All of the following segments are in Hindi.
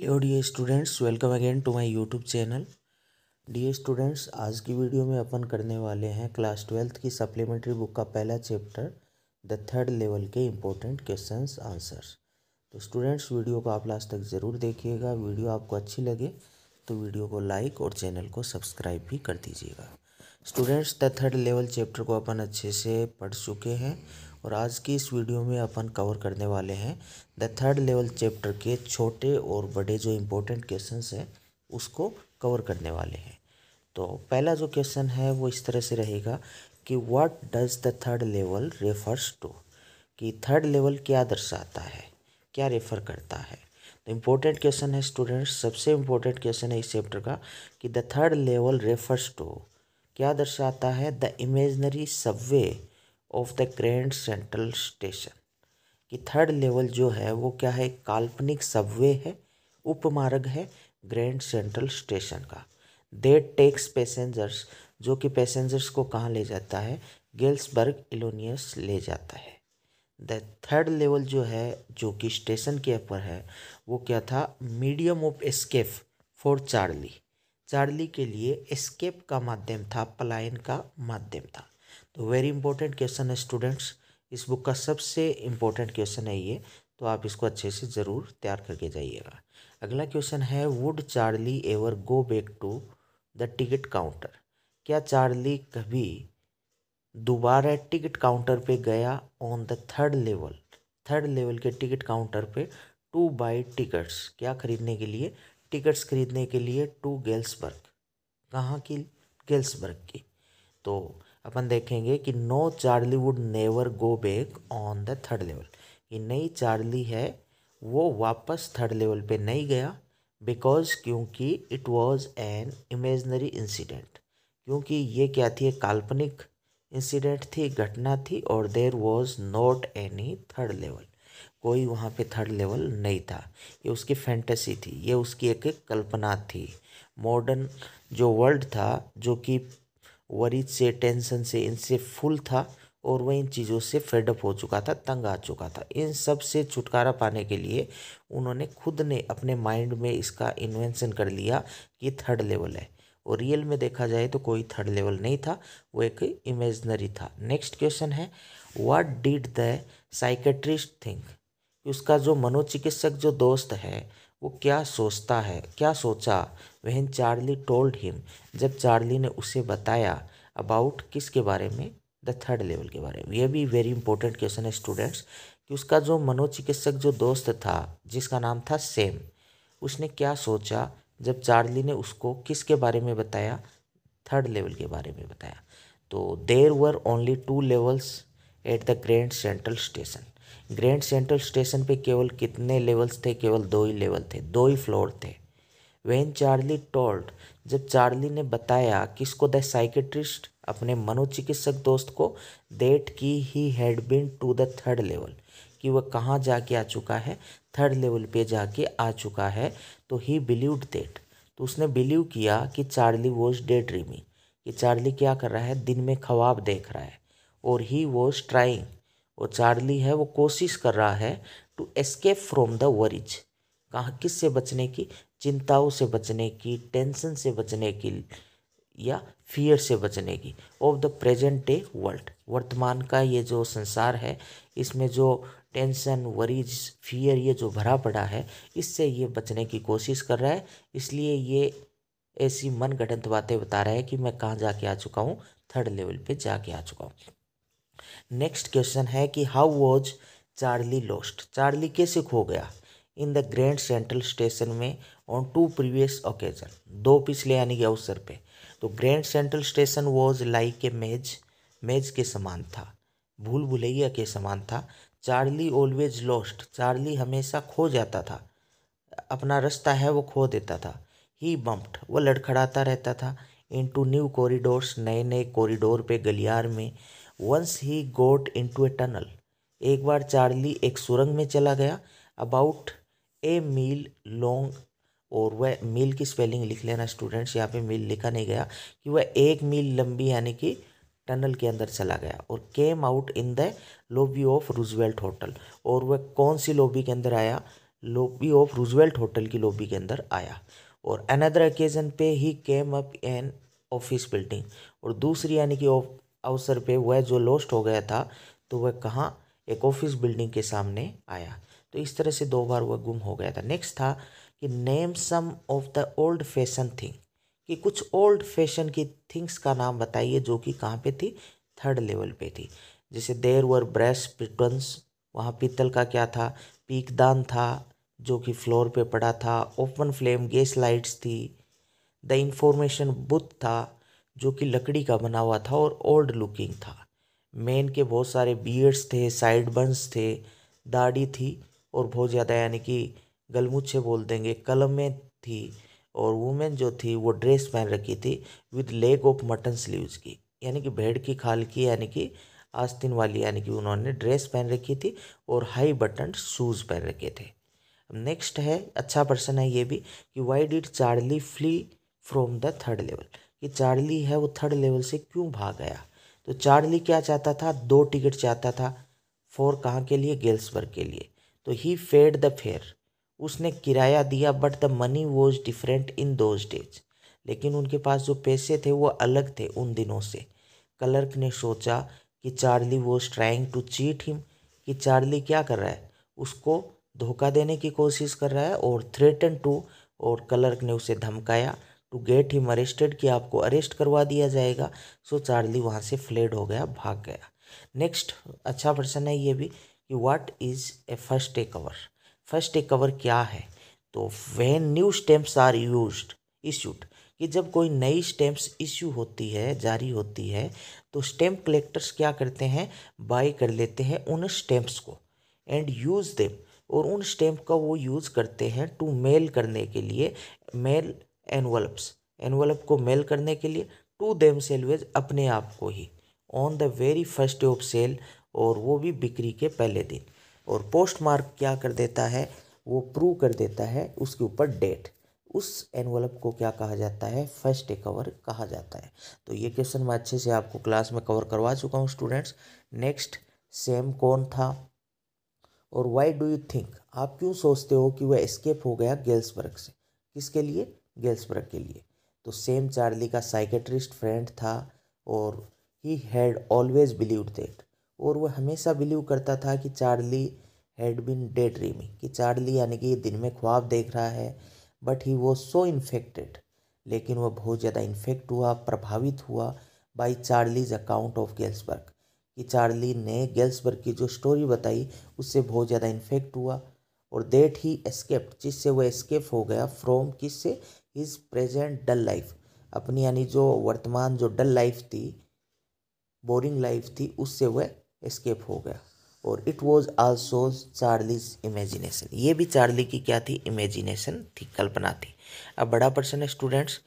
hello dear students welcome again to my YouTube channel dear students आज की वीडियो में अपन करने वाले हैं क्लास ट्वेल्थ की सप्लीमेंट्री बुक का पहला चैप्टर द थर्ड लेवल के इम्पोर्टेंट क्वेश्चंस आंसर्स तो स्टूडेंट्स वीडियो को आप लास्ट तक ज़रूर देखिएगा वीडियो आपको अच्छी लगे तो वीडियो को लाइक और चैनल को सब्सक्राइब भी कर दीजिएगा students the third level chapter को अपन अच्छे से पढ़ चुके हैं और आज की इस वीडियो में अपन कवर करने वाले हैं द थर्ड लेवल चैप्टर के छोटे और बड़े जो इम्पोर्टेंट क्वेश्चन हैं उसको कवर करने वाले हैं तो पहला जो क्वेश्चन है वो इस तरह से रहेगा कि what does the third level refers to कि थर्ड लेवल क्या दर्शाता है क्या रेफर करता है तो इम्पोर्टेंट क्वेश्चन है स्टूडेंट्स सबसे इम्पोर्टेंट क्वेश्चन है इस चैप्टर का कि the third level refers to क्या दर्शाता है the imaginary subway of the grand central station कि थर्ड लेवल जो है वो क्या है काल्पनिक सबवे है उपमार्ग है ग्रैंड सेंट्रल स्टेशन का देट टेक्स पैसेंजर्स जो कि पैसेंजर्स को कहाँ ले जाता है गेल्सबर्ग इलोनियस ले जाता है द थर्ड लेवल जो है जो कि स्टेशन के ऊपर है वो क्या था medium of escape for Charlie Charlie के लिए एस्केप का माध्यम था पलायन का माध्यम था तो वेरी इंपॉर्टेंट क्वेश्चन है स्टूडेंट्स इस बुक का सबसे इम्पोर्टेंट क्वेश्चन है ये तो आप इसको अच्छे से ज़रूर तैयार करके जाइएगा अगला क्वेश्चन है would Charlie ever go back to the ticket counter क्या चार्ली कभी दोबारा टिकट काउंटर पे गया on the third level third level के टिकट काउंटर पे टू बाई टिकट्स क्या खरीदने के लिए टिकट्स खरीदने के लिए टू गेल्सबर्ग कहाँ की गेल्सबर्ग की तो अपन देखेंगे कि no Charlie would never go back on the third level ये नई चार्ली है वो वापस थर्ड लेवल पे नहीं गया बिकॉज क्योंकि it was an imaginary incident क्योंकि ये क्या थी काल्पनिक इंसिडेंट थी घटना थी और there was not any third level कोई वहाँ पे थर्ड लेवल नहीं था ये उसकी फैंटेसी थी ये उसकी एक, एक कल्पना थी मॉडर्न जो वर्ल्ड था जो कि वरीज से टेंशन से इनसे फुल था और वह इन चीज़ों से फेडअप हो चुका था तंग आ चुका था इन सब से छुटकारा पाने के लिए उन्होंने खुद ने अपने माइंड में इसका इन्वेंशन कर लिया कि थर्ड लेवल है और रियल में देखा जाए तो कोई थर्ड लेवल नहीं था वो एक इमेजनरी था नेक्स्ट क्वेश्चन है what did the psychiatrist think उसका जो मनोचिकित्सक जो दोस्त है वो क्या सोचता है क्या सोचा वहन चार्ली टोल्ड हिम जब चार्ली ने उसे बताया अबाउट किसके बारे में द थर्ड लेवल के बारे में यह भी वेरी इंपॉर्टेंट क्वेश्चन है स्टूडेंट्स कि उसका जो मनोचिकित्सक जो दोस्त था जिसका नाम था सेम उसने क्या सोचा जब चार्ली ने उसको किसके बारे में बताया थर्ड लेवल के बारे में बताया तो there were only two levels at the grand central station grand central station पे केवल कितने लेवल्स थे केवल दो ही लेवल थे दो ही फ्लोर थे वेन चार्ली टोल्ड जब चार्ली ने बताया किसको द साइकेट्रिस्ट अपने मनोचिकित्सक दोस्त को देट की he had been to the third level कि वह कहाँ जाके आ चुका है थर्ड लेवल पे जाके आ चुका है तो ही बिलीव्ड डेट तो उसने बिलीव किया कि चार्ली वॉज डे ड्रीमिंग कि चार्ली क्या कर रहा है दिन में ख्वाब देख रहा है और ही वॉज ट्राइंग वो चार्ली है वो कोशिश कर रहा है to escape from the worries कहाँ किस से बचने की चिंताओं से बचने की टेंशन से बचने की या फियर से बचने की of the present day world वर्तमान का ये जो संसार है इसमें जो टेंशन वरीज फियर ये जो भरा पड़ा है इससे ये बचने की कोशिश कर रहा है इसलिए ये ऐसी मनगढ़ंत बातें बता रहा है कि मैं कहाँ जाके आ चुका हूँ थर्ड लेवल पे जाके आ चुका हूँ नेक्स्ट क्वेश्चन है कि how was Charlie lost Charlie कैसे खो गया in the grand central station में ऑन टू प्रीवियस ओकेजन दो पिछले यानी कि अवसर पे तो grand central station was like a maze maze के समान था भूल भुलैया के समान था चार्ली ऑलवेज लॉस्ट चार्ली हमेशा खो जाता था अपना रास्ता है वो खो देता था ही बम्प्ड वो लड़खड़ाता रहता था इन टू न्यू कॉरिडोर्स नए नए कॉरिडोर पे गलियार में once he got into a tunnel एक बार चार्ली एक सुरंग में चला गया अबाउट ए मील लॉन्ग और वह मील की स्पेलिंग लिख लेना स्टूडेंट्स यहाँ पे मील लिखा नहीं गया कि वह एक मील लंबी यानी कि टनल के अंदर चला गया और came out in the lobby of Roosevelt hotel और वह कौन सी लॉबी के अंदर आया लॉबी ऑफ रूजवेल्ट होटल की लॉबी के अंदर आया और अनदर ओकेजन पे he came up an office building और दूसरी यानी कि अवसर पे वह जो लॉस्ट हो गया था तो वह कहाँ एक ऑफिस बिल्डिंग के सामने आया तो इस तरह से दो बार वह गुम हो गया था नेक्स्ट था कि name some of the old fashion thing कि कुछ ओल्ड फैशन की थिंग्स का नाम बताइए जो कि कहाँ पे थी थर्ड लेवल पे थी जैसे देर वर ब्रश पिटन्स वहाँ पीतल का क्या था पीकदान था जो कि फ्लोर पे पड़ा था ओपन फ्लेम गैस लाइट्स थी द इंफॉर्मेशन बुथ था जो कि लकड़ी का बना हुआ था और ओल्ड लुकिंग था मैन के बहुत सारे बियर्ड्स थे साइड बंस थे दाढ़ी थी और बहुत ज़्यादा यानी कि गलमुच्छे बोल देंगे कलमें थी और वुमेन जो थी वो ड्रेस पहन रखी थी with leg of mutton sleeves की यानी कि भेड़ की खाल की यानी कि आस्तीन वाली यानी कि उन्होंने ड्रेस पहन रखी थी और हाई बटन शूज़ पहन रखे थे नेक्स्ट है अच्छा पर्सन है ये भी कि why did Charlie flee from the third level कि चार्ली है वो थर्ड लेवल से क्यों भाग गया तो चार्ली क्या चाहता था दो टिकट चाहता था फोर कहाँ के लिए गेल्सबर्ग के लिए तो ही फेड द फेयर उसने किराया दिया but the money was different in those days लेकिन उनके पास जो पैसे थे वो अलग थे उन दिनों से क्लर्क ने सोचा कि Charlie was trying to cheat him कि चार्ली क्या कर रहा है उसको धोखा देने की कोशिश कर रहा है और थ्रेटन टू और क्लर्क ने उसे धमकाया टू गेट हिम अरेस्टेड कि आपको अरेस्ट करवा दिया जाएगा सो चार्ली वहाँ से फ्लेड हो गया भाग गया नेक्स्ट अच्छा प्रश्न है ये भी कि what is a first a cover first a cover क्या है तो वह new stamps are use issued कि जब कोई नई स्टैम्प्स इश्यू होती है जारी होती है तो स्टैम्प कलेक्टर्स क्या करते हैं बाई कर लेते हैं उन स्टैम्प्स को एंड यूज़ देम और उन स्टैम्प का वो यूज़ करते हैं टू मेल करने के लिए मेल एनवलप्स एनवलप को मेल करने के लिए टू देम सेलवेज अपने आप को ही on the very first day of sale और वो भी बिक्री के पहले दिन और पोस्ट मार्क क्या कर देता है वो प्रूव कर देता है उसके ऊपर डेट उस एनवलप को क्या कहा जाता है फर्स्ट डे कवर कहा जाता है तो ये क्वेश्चन मैं अच्छे से आपको क्लास में कवर करवा चुका हूँ स्टूडेंट्स नेक्स्ट सेम कौन था और वाई डू यू थिंक आप क्यों सोचते हो कि वह एस्केप हो गया गेल्सबर्ग से किसके लिए गेल्सबर्ग के लिए तो सेम चार्ली का साइकेट्रिस्ट फ्रेंड था और ही हैड ऑलवेज बिलीव डेट और वह हमेशा बिलीव करता था कि Charlie had been day dreaming कि चार्ली यानी कि दिन में ख्वाब देख रहा है बट ही वो सो इन्फेक्टेड लेकिन वह बहुत ज़्यादा इन्फेक्ट हुआ प्रभावित हुआ by Charlie's account of Galesburg कि चार्ली ने गेल्सबर्ग की जो स्टोरी बताई उससे बहुत ज़्यादा इन्फेक्ट हुआ और देट ही एस्केप्ड जिससे वह एस्केप हो गया फ्रॉम किससे हिज प्रेजेंट डल लाइफ अपनी यानी जो वर्तमान जो डल लाइफ थी बोरिंग लाइफ थी उससे वह एस्केप हो गया और it was also Charlie's imagination ये भी चार्ली की क्या थी इमेजिनेशन थी कल्पना थी अब बड़ा प्रश्न है students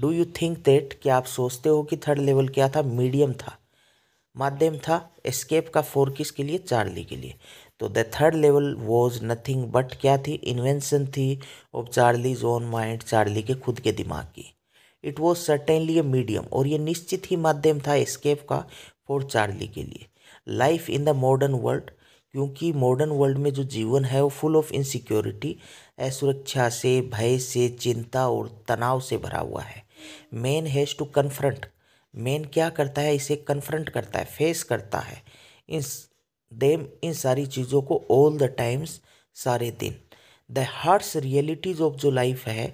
do you think that क्या आप सोचते हो कि थर्ड लेवल क्या था मीडियम था माध्यम था एस्केप का फोर किस के लिए चार्ली के लिए तो the third level was nothing but क्या थी इन्वेंशन थी of Charlie own mind Charlie के खुद के दिमाग की it was certainly a medium और ये निश्चित ही माध्यम था एस्केप का फॉर चार्ली के लिए life in the modern world क्योंकि मॉडर्न वर्ल्ड में जो जीवन है वो फुल ऑफ इनसिक्योरिटी असुरक्षा से भय से चिंता और तनाव से भरा हुआ है man has to confront man क्या करता है इसे कन्फ्रंट करता है फेस करता है देम इन सारी चीज़ों को ऑल द टाइम्स सारे दिन द हार्ड्स रियलिटीज़ ऑफ जो लाइफ है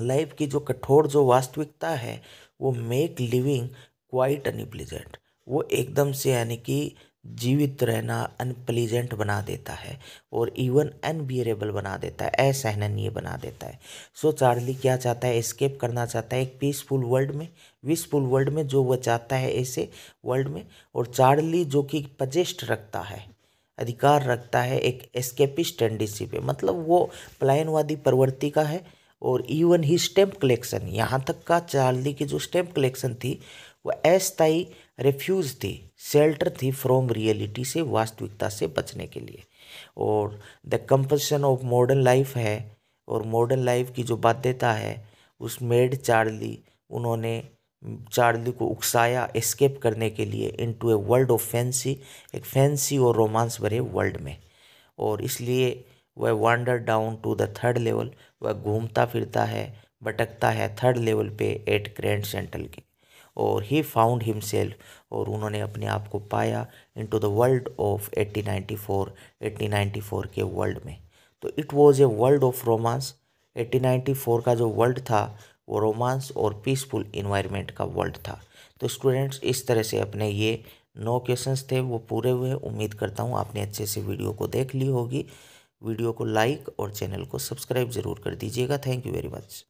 लाइफ की जो कठोर जो वास्तविकता है वो मेक लिविंग क्वाइट अनिप्लीजेंट वो एकदम से यानी कि जीवित रहना अनप्लीजेंट बना देता है और इवन अनबियरेबल बना देता है असहननीय बना देता है सो so, चार्ली क्या चाहता है एस्केप करना चाहता है एक पीसफुल वर्ल्ड में पीसफुल वर्ल्ड में जो वह चाहता है ऐसे वर्ल्ड में और चार्ली जो कि पजेस्ट रखता है अधिकार रखता है एक एस्केपिस टेंडेंसी पे मतलब वो पलायनवादी प्रवृत्ति का है और इवन ही स्टैम्प कलेक्शन यहाँ तक का चार्ली की जो स्टैम्प कलेक्शन थी वह अस्थाई रेफ्यूज थी शेल्टर थी फ्रॉम रियलिटी से वास्तविकता से बचने के लिए और the compulsion of modern life है और मॉडर्न लाइफ की जो बाध्यता है उस मेड चार्ली उन्होंने चार्ली को उकसाया एस्केप करने के लिए into a world of fancy एक फैंसी और रोमांस भरे वर्ल्ड में और इसलिए वह wander down to the third level वह घूमता फिरता है भटकता है थर्ड लेवल पे एट ग्रैंड सेंट्रल के और ही फाउंड हिमसेल्फ और उन्होंने अपने आप को पाया इनटू द वर्ल्ड ऑफ 1894 1894 के वर्ल्ड में तो it was a world of romance 1894 का जो वर्ल्ड था वो रोमांस और पीसफुल इन्वायरमेंट का वर्ल्ड था तो स्टूडेंट्स इस तरह से अपने ये नौ क्वेश्चंस थे वो पूरे हुए उम्मीद करता हूँ आपने अच्छे से वीडियो को देख ली होगी वीडियो को लाइक और चैनल को सब्सक्राइब ज़रूर कर दीजिएगा थैंक यू वेरी मच